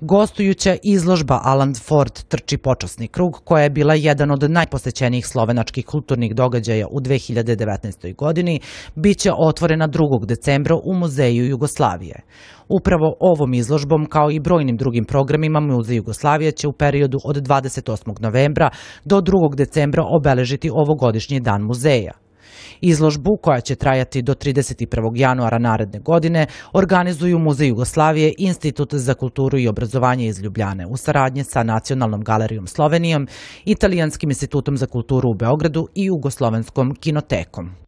gostujuća izložba Alan Ford trči počasni krug, koja je bila jedan od najposećenijih slovenačkih kulturnih događaja u 2019. godini, bit će otvorena 2. decembra u Muzeju Jugoslavije. Upravo ovom izložbom, kao i brojnim drugim programima, Muzej Jugoslavije će u periodu od 28. novembra do 2. decembra obeležiti ovogodišnji dan muzeja. Izložbu, koja će trajati do 31. januara naredne godine, organizuju Muzej Jugoslavije, Institut za kulturu i obrazovanje iz Ljubljane u saradnje sa Nacionalnom galerijom Slovenijom, Italijanskim institutom za kulturu u Beogradu i Jugoslovenskom kinotekom.